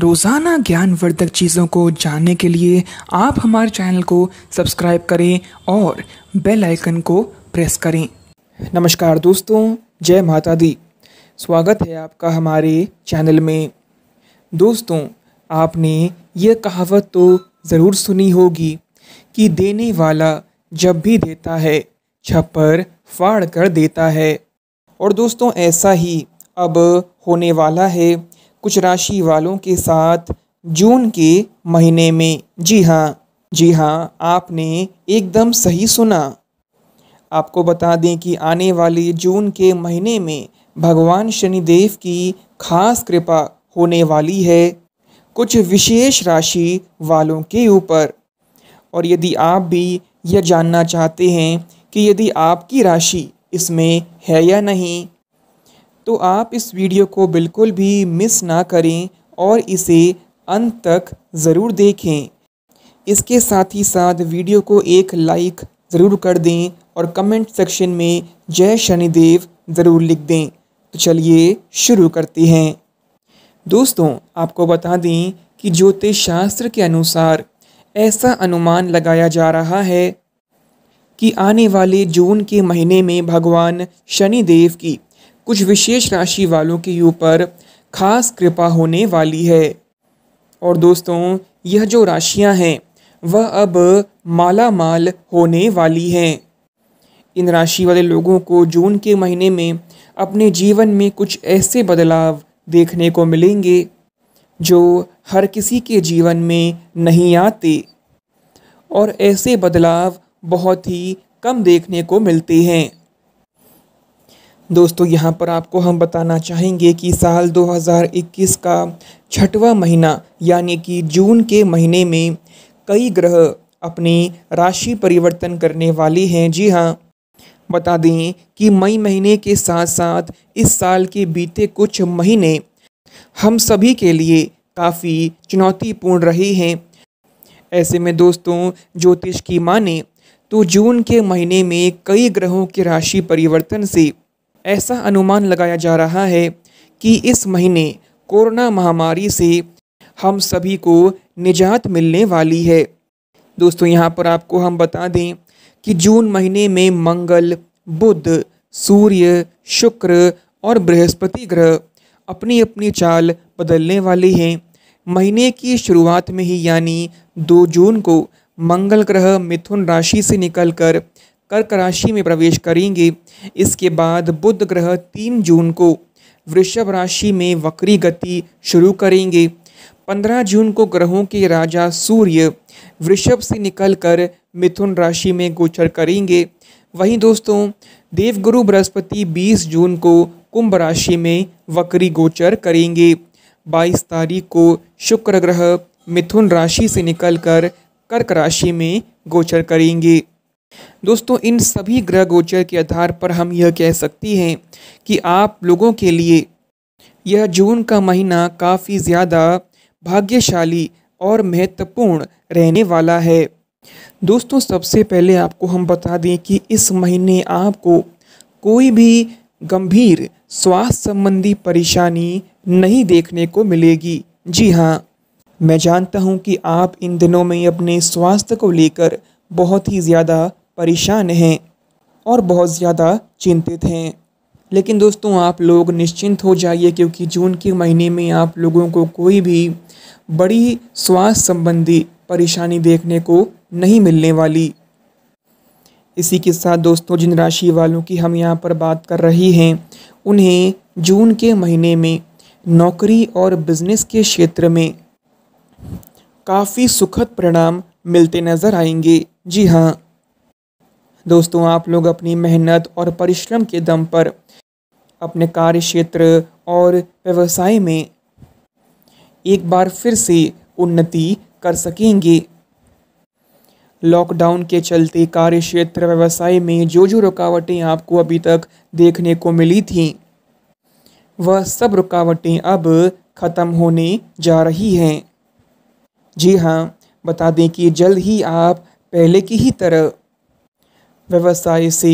रोज़ाना ज्ञानवर्धक चीज़ों को जानने के लिए आप हमारे चैनल को सब्सक्राइब करें और बेल आइकन को प्रेस करें नमस्कार दोस्तों जय माता दी स्वागत है आपका हमारे चैनल में दोस्तों आपने ये कहावत तो ज़रूर सुनी होगी कि देने वाला जब भी देता है छप्पर फाड़ कर देता है और दोस्तों ऐसा ही अब होने वाला है कुछ राशि वालों के साथ जून के महीने में जी हाँ जी हाँ आपने एकदम सही सुना आपको बता दें कि आने वाले जून के महीने में भगवान शनिदेव की खास कृपा होने वाली है कुछ विशेष राशि वालों के ऊपर और यदि आप भी यह जानना चाहते हैं कि यदि आपकी राशि इसमें है या नहीं तो आप इस वीडियो को बिल्कुल भी मिस ना करें और इसे अंत तक ज़रूर देखें इसके साथ ही साथ वीडियो को एक लाइक ज़रूर कर दें और कमेंट सेक्शन में जय शनिदेव ज़रूर लिख दें तो चलिए शुरू करते हैं दोस्तों आपको बता दें कि ज्योतिष शास्त्र के अनुसार ऐसा अनुमान लगाया जा रहा है कि आने वाले जून के महीने में भगवान शनिदेव की कुछ विशेष राशि वालों के ऊपर खास कृपा होने वाली है और दोस्तों यह जो राशियां हैं वह अब माला माल होने वाली हैं इन राशि वाले लोगों को जून के महीने में अपने जीवन में कुछ ऐसे बदलाव देखने को मिलेंगे जो हर किसी के जीवन में नहीं आते और ऐसे बदलाव बहुत ही कम देखने को मिलते हैं दोस्तों यहाँ पर आपको हम बताना चाहेंगे कि साल 2021 का छठवां महीना यानी कि जून के महीने में कई ग्रह अपनी राशि परिवर्तन करने वाले हैं जी हाँ बता दें कि मई महीने के साथ साथ इस साल के बीते कुछ महीने हम सभी के लिए काफ़ी चुनौतीपूर्ण रहे हैं ऐसे में दोस्तों ज्योतिष की माने तो जून के महीने में कई ग्रहों के राशि परिवर्तन से ऐसा अनुमान लगाया जा रहा है कि इस महीने कोरोना महामारी से हम सभी को निजात मिलने वाली है दोस्तों यहाँ पर आपको हम बता दें कि जून महीने में मंगल बुध सूर्य शुक्र और बृहस्पति ग्रह अपनी अपनी चाल बदलने वाले हैं महीने की शुरुआत में ही यानी 2 जून को मंगल ग्रह मिथुन राशि से निकलकर कर्क राशि में प्रवेश करेंगे इसके बाद बुध ग्रह तीन जून को वृषभ राशि में वक्री गति शुरू करेंगे 15 जून को ग्रहों के राजा सूर्य वृषभ से निकलकर मिथुन राशि में गोचर करेंगे वहीं दोस्तों देवगुरु बृहस्पति 20 जून को कुंभ राशि में वक्री गोचर करेंगे 22 तारीख को शुक्र ग्रह मिथुन राशि से निकलकर कर्क राशि में गोचर करेंगे दोस्तों इन सभी ग्रह गोचर के आधार पर हम यह कह सकती हैं कि आप लोगों के लिए यह जून का महीना काफ़ी ज़्यादा भाग्यशाली और महत्वपूर्ण रहने वाला है दोस्तों सबसे पहले आपको हम बता दें कि इस महीने आपको कोई भी गंभीर स्वास्थ्य संबंधी परेशानी नहीं देखने को मिलेगी जी हाँ मैं जानता हूँ कि आप इन दिनों में अपने स्वास्थ्य को लेकर बहुत ही ज़्यादा परेशान हैं और बहुत ज़्यादा चिंतित हैं लेकिन दोस्तों आप लोग निश्चिंत हो जाइए क्योंकि जून के महीने में आप लोगों को कोई भी बड़ी स्वास्थ्य संबंधी परेशानी देखने को नहीं मिलने वाली इसी के साथ दोस्तों जिन राशि वालों की हम यहाँ पर बात कर रहे हैं उन्हें जून के महीने में नौकरी और बिजनेस के क्षेत्र में काफ़ी सुखद परिणाम मिलते नज़र आएंगे जी हाँ दोस्तों आप लोग अपनी मेहनत और परिश्रम के दम पर अपने कार्य क्षेत्र और व्यवसाय में एक बार फिर से उन्नति कर सकेंगे लॉकडाउन के चलते कार्य क्षेत्र व्यवसाय में जो जो रुकावटें आपको अभी तक देखने को मिली थी वह सब रुकावटें अब ख़त्म होने जा रही हैं जी हाँ बता दें कि जल्द ही आप पहले की ही तरह व्यवसाय से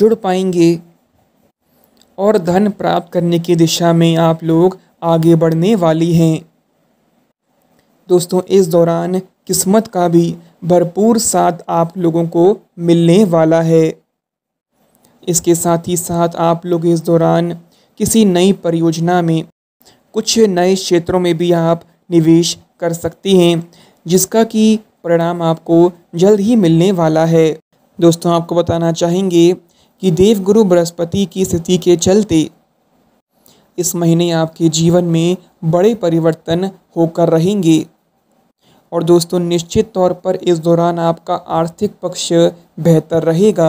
जुड़ पाएंगे और धन प्राप्त करने की दिशा में आप लोग आगे बढ़ने वाली हैं दोस्तों इस दौरान किस्मत का भी भरपूर साथ आप लोगों को मिलने वाला है इसके साथ ही साथ आप लोग इस दौरान किसी नई परियोजना में कुछ नए क्षेत्रों में भी आप निवेश कर सकती हैं जिसका कि परिणाम आपको जल्द ही मिलने वाला है दोस्तों आपको बताना चाहेंगे कि देव गुरु बृहस्पति की स्थिति के चलते इस महीने आपके जीवन में बड़े परिवर्तन होकर रहेंगे और दोस्तों निश्चित तौर पर इस दौरान आपका आर्थिक पक्ष बेहतर रहेगा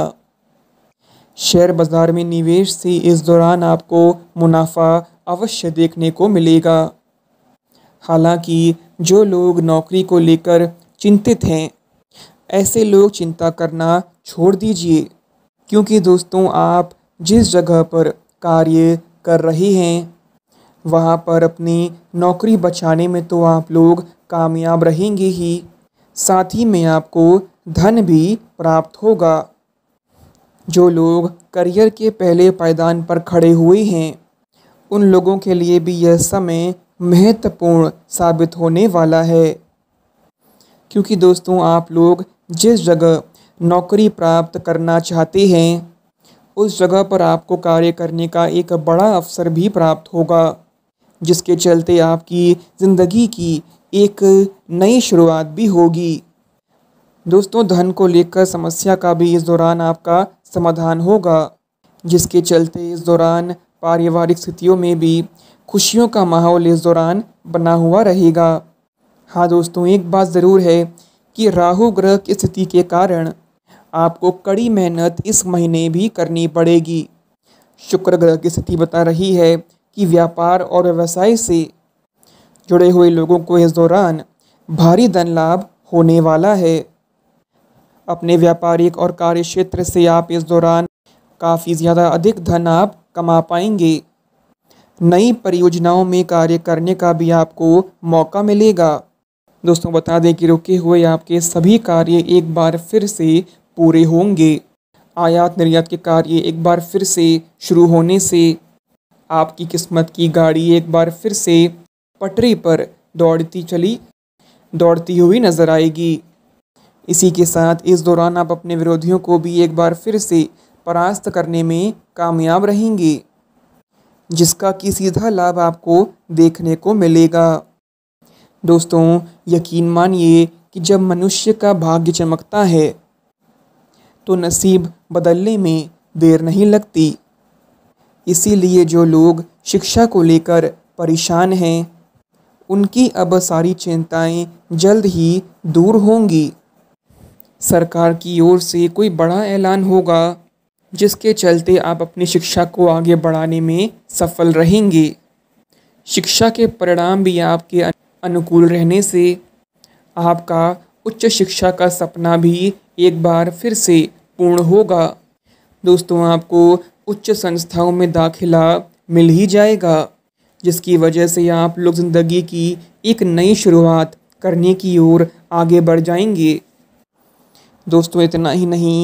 शेयर बाज़ार में निवेश से इस दौरान आपको मुनाफा अवश्य देखने को मिलेगा हालांकि जो लोग नौकरी को लेकर चिंतित हैं ऐसे लोग चिंता करना छोड़ दीजिए क्योंकि दोस्तों आप जिस जगह पर कार्य कर रहे हैं वहाँ पर अपनी नौकरी बचाने में तो आप लोग कामयाब रहेंगे ही साथ ही में आपको धन भी प्राप्त होगा जो लोग करियर के पहले पायदान पर खड़े हुए हैं उन लोगों के लिए भी यह समय महत्वपूर्ण साबित होने वाला है क्योंकि दोस्तों आप लोग जिस जगह नौकरी प्राप्त करना चाहते हैं उस जगह पर आपको कार्य करने का एक बड़ा अवसर भी प्राप्त होगा जिसके चलते आपकी ज़िंदगी की एक नई शुरुआत भी होगी दोस्तों धन को लेकर समस्या का भी इस दौरान आपका समाधान होगा जिसके चलते इस दौरान पारिवारिक स्थितियों में भी खुशियों का माहौल इस दौरान बना हुआ रहेगा हाँ दोस्तों एक बात ज़रूर है कि राहु ग्रह की स्थिति के कारण आपको कड़ी मेहनत इस महीने भी करनी पड़ेगी शुक्र ग्रह की स्थिति बता रही है कि व्यापार और व्यवसाय से जुड़े हुए लोगों को इस दौरान भारी धन लाभ होने वाला है अपने व्यापारिक और कार्य क्षेत्र से आप इस दौरान काफ़ी ज़्यादा अधिक धन आप कमा पाएंगे नई परियोजनाओं में कार्य करने का भी आपको मौका मिलेगा दोस्तों बता दें कि रुके हुए आपके सभी कार्य एक बार फिर से पूरे होंगे आयात निर्यात के कार्य एक बार फिर से शुरू होने से आपकी किस्मत की गाड़ी एक बार फिर से पटरी पर दौड़ती चली दौड़ती हुई नजर आएगी इसी के साथ इस दौरान आप अपने विरोधियों को भी एक बार फिर से परास्त करने में कामयाब रहेंगे जिसका कि सीधा लाभ आपको देखने को मिलेगा दोस्तों यकीन मानिए कि जब मनुष्य का भाग्य चमकता है तो नसीब बदलने में देर नहीं लगती इसीलिए जो लोग शिक्षा को लेकर परेशान हैं उनकी अब सारी चिंताएं जल्द ही दूर होंगी सरकार की ओर से कोई बड़ा ऐलान होगा जिसके चलते आप अपनी शिक्षा को आगे बढ़ाने में सफल रहेंगे शिक्षा के परिणाम भी आपके अनुकूल रहने से आपका उच्च शिक्षा का सपना भी एक बार फिर से पूर्ण होगा दोस्तों आपको उच्च संस्थाओं में दाखिला मिल ही जाएगा जिसकी वजह से आप लोग ज़िंदगी की एक नई शुरुआत करने की ओर आगे बढ़ जाएंगे दोस्तों इतना ही नहीं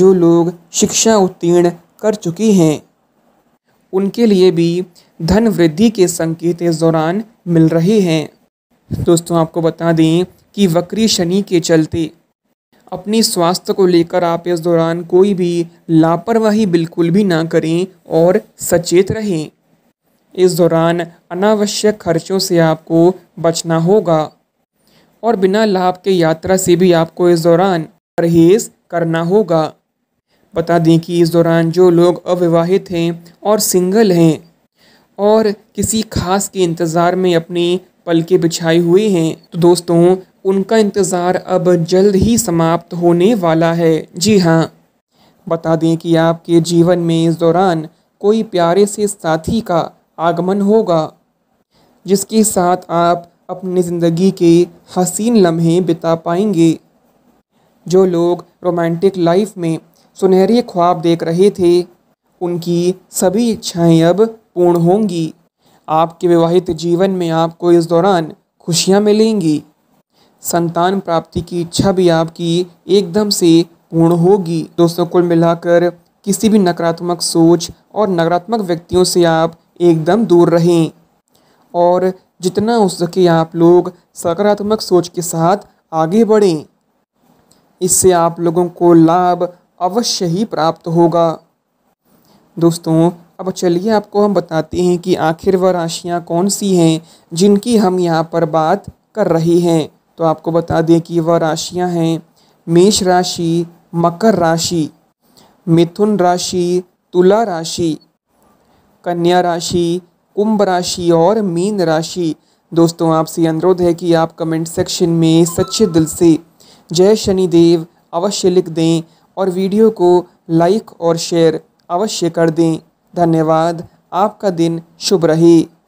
जो लोग शिक्षा उत्तीर्ण कर चुके हैं उनके लिए भी धन वृद्धि के संकेत इस दौरान मिल रहे हैं दोस्तों आपको बता दें कि वक्री शनि के चलते अपनी स्वास्थ्य को लेकर आप इस दौरान कोई भी लापरवाही बिल्कुल भी ना करें और सचेत रहें इस दौरान अनावश्यक खर्चों से आपको बचना होगा और बिना लाभ के यात्रा से भी आपको इस दौरान परहेज करना होगा बता दें कि इस दौरान जो लोग अविवाहित हैं और सिंगल हैं और किसी खास के इंतज़ार में अपनी पल के बिछाए हुए हैं तो दोस्तों उनका इंतज़ार अब जल्द ही समाप्त होने वाला है जी हाँ बता दें कि आपके जीवन में इस दौरान कोई प्यारे से साथी का आगमन होगा जिसके साथ आप अपनी ज़िंदगी के हसीन लम्हे बिता पाएंगे जो लोग रोमांटिक लाइफ में सुनहरे ख्वाब देख रहे थे उनकी सभी इच्छाएं अब पूर्ण होंगी आपके विवाहित जीवन में आपको इस दौरान खुशियां मिलेंगी संतान प्राप्ति की इच्छा भी आपकी एकदम से पूर्ण होगी दोस्तों कुल मिलाकर किसी भी नकारात्मक सोच और नकारात्मक व्यक्तियों से आप एकदम दूर रहें और जितना हो सके आप लोग सकारात्मक सोच के साथ आगे बढ़ें इससे आप लोगों को लाभ अवश्य ही प्राप्त होगा दोस्तों अब चलिए आपको हम बताते हैं कि आखिर वह राशियाँ कौन सी हैं जिनकी हम यहाँ पर बात कर रहे हैं तो आपको बता दें कि वह राशियां हैं मेष राशि मकर राशि मिथुन राशि तुला राशि कन्या राशि कुंभ राशि और मीन राशि दोस्तों आपसे अनुरोध है कि आप कमेंट सेक्शन में सच्चे दिल से जय शनिदेव अवश्य लिख दें और वीडियो को लाइक और शेयर अवश्य कर दें धन्यवाद आपका दिन शुभ रहे